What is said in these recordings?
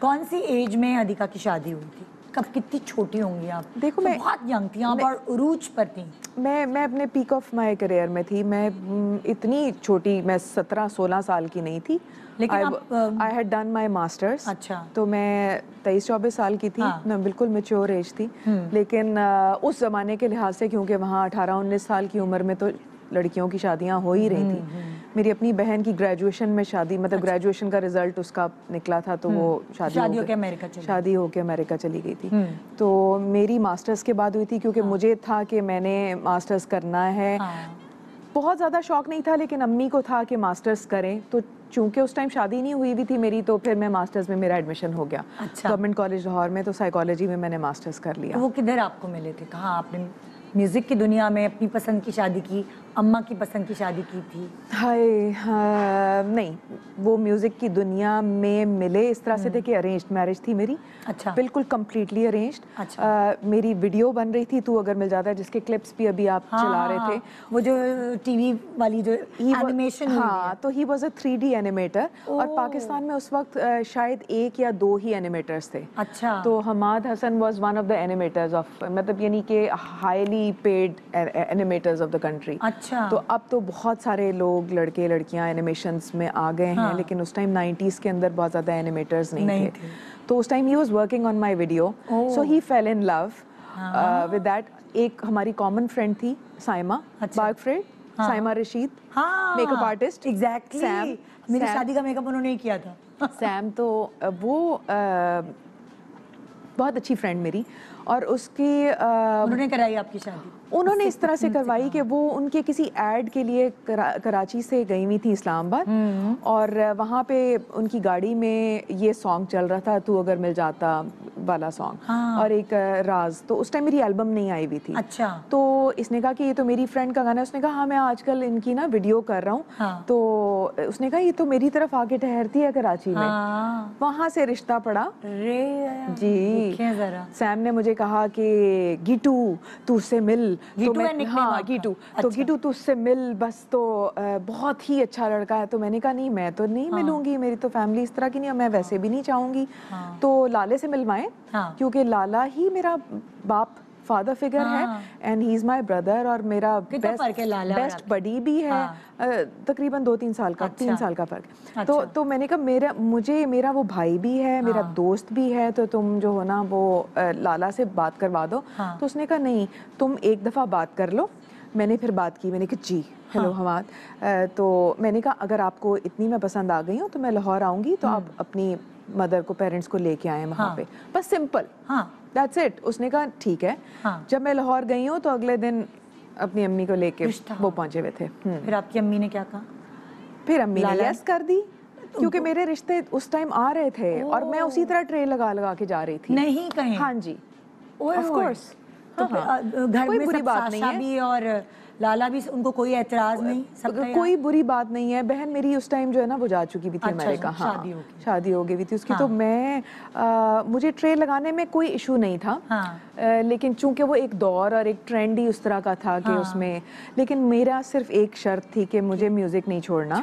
कौन सी एज में अधिका की शादी हुई थी कब कितनी छोटी होंगी आप देखो तो मैं बहुत यंग थी आप और उरूज पर थी मैं मैं अपने पीक ऑफ माय करियर में थी मैं इतनी छोटी मैं सत्रह सोलह साल की नहीं थी I had done my masters अच्छा तो मैं तेईस चौबीस साल की थी हाँ. मैं बिल्कुल मेच्योर एज थी हम्म। लेकिन आ, उस ज़माने के लिहाज से क्योंकि वहाँ अठारह उन्नीस साल की उम्र में तो लड़कियों की शादियाँ हो ही रही हम्म, थी हम्म। मेरी अपनी बहन की ग्रेजुएशन में शादी मतलब ग्रेजुएशन अच्छा। का रिजल्ट उसका निकला था तो वो हम्म। शादी शादी होके अमेरिका चली शादी होके अमेरिका चली गई थी तो मेरी मास्टर्स के बाद हुई थी क्योंकि हाँ। मुझे था कि मैंने मास्टर्स करना है हाँ। बहुत ज़्यादा शौक नहीं था लेकिन अम्मी को था कि मास्टर्स करें तो चूंकि उस टाइम शादी नहीं हुई भी थी मेरी तो फिर मैं मास्टर्स में मेरा एडमिशन हो गया गवर्नमेंट अच्छा। कॉलेज लाहौर में तो साइकोलॉजी में मैंने मास्टर्स कर लिया तो वो किधर आपको मिले थे कहाँ आपने म्यूज़िक की दुनिया में अपनी पसंद की शादी की अम्मा की पसंद की शादी की थी हाय हाँ, नहीं वो म्यूज़िक की दुनिया में मिले इस तरह से थे कि अरेंज मैरिज थी मेरी अच्छा बिल्कुल कम्प्लीटली अरेंज अच्छा आ, मेरी वीडियो बन रही थी तू अगर मिल जाता है जिसके क्लिप्स भी अभी आप हाँ, चला रहे हाँ, थे हाँ। वो जो टीवी वाली जो एनिमेशन हाँ तो he was a three D animator और पाकिस्तान में उस वक्त शायद एक या दो ही एनिमेटर्स थे अच्छा तो Hamad Hassan was one of the animators of मतलब यानी कि highly paid animators of the country अच्छा अच्छा तो अब तो बहुत सारे लोग लड़के लड़कियां एनिमेशन में आ गए हैं हाँ. लेकिन उस टाइम नाइन्टीज़ के अंदर बहुत ज़्यादा एनिमेटर्स नहीं, नहीं थे. थे तो उस time he was working on my video so he fell in love with that एक हमारी कॉमन फ्रेंड थी साइमा अच्छा. बाग फ्रेंड हाँ. Saima Rashid makeup artist exactly same मेरी शादी का मेकअप उन्होंने ही किया था सैम तो वो बहुत अच्छी फ्रेंड मेरी और उसकी उन्होंने कराई आपकी शादी उन्होंने इस तरह से करवाई कि वो उनके किसी एड के लिए करा, कराची से गई हुई थी इस्लामाबाद हम्म। और वहाँ पे उनकी गाड़ी में ये सॉन्ग चल रहा था तू अगर मिल जाता वाला सॉन्ग हाँ। और एक राज तो उस टाइम मेरी एल्बम नहीं आई हुई थी अच्छा तो इसने कहा कि ये तो मेरी फ्रेंड का गाना है उसने कहा हाँ मैं आजकल इनकी ना वीडियो कर रहा हूँ हाँ। तो उसने कहा ये तो मेरी तरफ आके ठहरती है कराची में वहां वहाँ से रिश्ता पड़ा जी सैम ने मुझे कहा कि गीटू तू उससे मिल गिटू तो गिटू हाँ, तो अच्छा। तू उससे मिल बस तो बहुत ही अच्छा लड़का है तो मैंने कहा नहीं मैं तो नहीं हाँ। मिलूंगी मेरी तो फैमिली इस तरह की नहीं मैं वैसे भी नहीं हाँ। तो लाले से मिलवाएं हाँ। क्योंकि लाला ही मेरा बाप फादर फिगर हाँ. है and he is my brother और मेरा बेस्ट बेस्ट बडी भी है हाँ. तकरीबन दो तीन साल का अच्छा। तीन साल का फर्क तो, अच्छा। तो तो मैंने कहा मेरा मुझे मेरा वो भाई भी है हाँ. मेरा दोस्त भी है तो तुम जो हो ना वो लाला से बात करवा दो हाँ. तो उसने कहा नहीं तुम एक दफ़ा बात कर लो मैंने फिर बात की मैंने कहा जी हेलो हाँ। हमाद तो मैंने कहा अगर आपको इतनी मैं पसंद आ गई हूँ तो मैं लाहौर आऊँगी तो आप हम्म। अपनी मदर को पेरेंट्स को लेके आए वहाँ हाँ। पे बस सिंपल दैट्स हाँ। इट उसने कहा ठीक है हाँ। जब मैं लाहौर गई हूँ तो अगले दिन अपनी अम्मी को लेके वो पहुंचे हुए थे हम्म। फिर आपकी अम्मी ने क्या कहा फिर अम्मी ने यस कर दी तो क्योंकि मेरे रिश्ते उस टाइम आ रहे थे और मैं उसी तरह ट्रेन लगा लगा के जा रही थी नहीं कहीं हाँ जी ऑफ कोर्स तो हाँ, हाँ। घर में बुरी बात नहीं है और लाला भी उनको कोई एतराज नहीं सब कोई बुरी बात नहीं है बहन मेरी उस टाइम जो है ना वो जा चुकी भी थी अच्छा, अमेरिका हाँ शादी हो गई शादी हो गई थी उसकी हाँ। तो मैं आ, मुझे ट्रे लगाने में कोई इशू नहीं था हाँ। आ, लेकिन चूंकि वो एक दौर और एक ट्रेंड ही उस तरह का था कि हाँ। उसमें लेकिन मेरा सिर्फ एक शर्त थी कि मुझे म्यूज़िक नहीं छोड़ना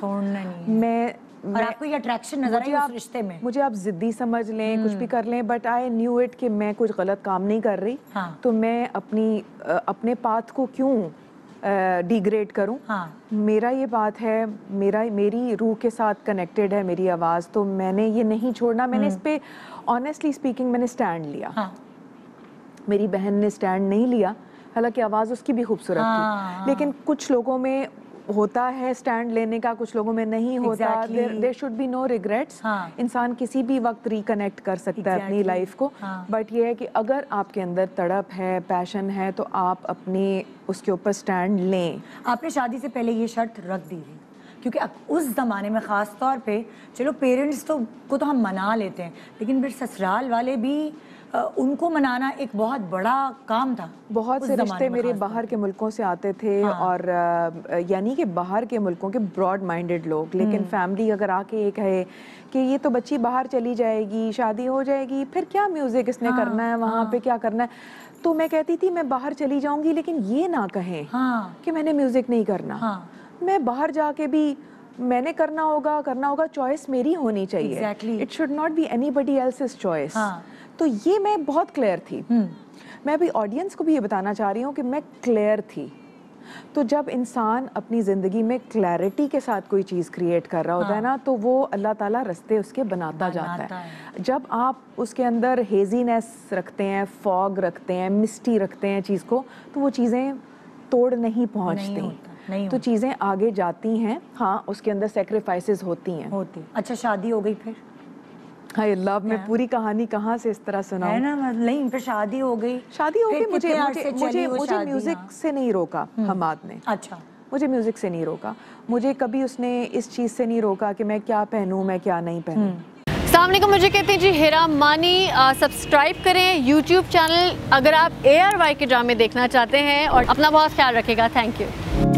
मैं और आपको ये अट्रैक्शन नजर आई उस रिश्ते में मुझे आप जिद्दी समझ लें कुछ भी हम्म। कर लें बट आई न्यू इट कि मैं कुछ गलत काम नहीं कर रही हाँ। तो मैं अपनी अपने पाथ को क्यों डिग्रेड करूं हाँ। मेरा ये बात है मेरा मेरी रूह के साथ कनेक्टेड है मेरी आवाज़ तो मैंने ये नहीं छोड़ना मैंने हम्म। इस पर ऑनेस्टली स्पीकिंग मैंने स्टैंड लिया हाँ। मेरी बहन ने स्टैंड नहीं लिया हालांकि आवाज़ उसकी भी खूबसूरत हाँ। थी लेकिन कुछ लोगों में होता है स्टैंड लेने का कुछ लोगों में नहीं होता there should be no regrets इंसान किसी भी वक्त रिकनेक्ट कर सकता exactly. है अपनी लाइफ को बट हाँ. ये है कि अगर आपके अंदर तड़प है पैशन है तो आप अपने उसके ऊपर स्टैंड लें आपने शादी से पहले ये शर्त रख दी है क्योंकि उस ज़माने में ख़ास तौर पे चलो पेरेंट्स तो को तो हम मना लेते हैं लेकिन फिर ससुराल वाले भी उनको मनाना एक बहुत बड़ा काम था बहुत से रिश्ते मेरे बाहर के मुल्कों से आते थे हाँ। और यानी कि बाहर के मुल्कों के ब्रॉड माइंडेड लोग लेकिन फैमिली हम्म। अगर आके ये कहे कि ये तो बच्ची बाहर चली जाएगी शादी हो जाएगी फिर क्या म्यूज़िक इसने हाँ, करना है वहाँ हाँ, पे क्या करना है तो मैं कहती थी मैं बाहर चली जाऊंगी लेकिन ये ना कहे हाँ। कि मैंने म्यूज़िक नहीं करना हाँ। मैं बाहर जाके भी मैंने करना होगा करना होगा चॉइस मेरी होनी चाहिए it should not be anybody else choice तो ये मैं बहुत क्लियर थी हम्म। मैं अभी ऑडियंस को भी ये बताना चाह रही हूँ कि मैं क्लियर थी तो जब इंसान अपनी ज़िंदगी में क्लैरिटी के साथ कोई चीज़ क्रिएट कर रहा होता हाँ। है ना तो वो अल्लाह ताला रस्ते उसके बनाता, बनाता जाता है।, है जब आप उसके अंदर हेजीनेस रखते हैं फॉग रखते हैं मिस्टी रखते हैं चीज़ को तो वो चीज़ें तोड़ नहीं पहुँचती नहीं तो चीज़ें आगे जाती हैं हाँ उसके अंदर सेक्रीफाइसेस होती हैं होती अच्छा शादी हो गई फिर हाय लव में पूरी कहानी कहाँ से इस तरह सुना है ना नहीं फिर शादी हो गई शादी हो गई मुझे मुझे मुझे, मुझे म्यूजिक हाँ। से नहीं रोका हम्म। हमाद ने अच्छा मुझे म्यूजिक से नहीं रोका मुझे कभी उसने इस चीज से नहीं रोका कि मैं क्या पहनूं मैं क्या नहीं पहनूं हम्म। सामने मुझे कहते हैं जी हेरा मानी सब्सक्राइब करें यूट्यूब चैनल अगर आप ए आर वाई के ड्रामे देखना चाहते हैं और अपना बहुत ख्याल रखेगा थैंक यू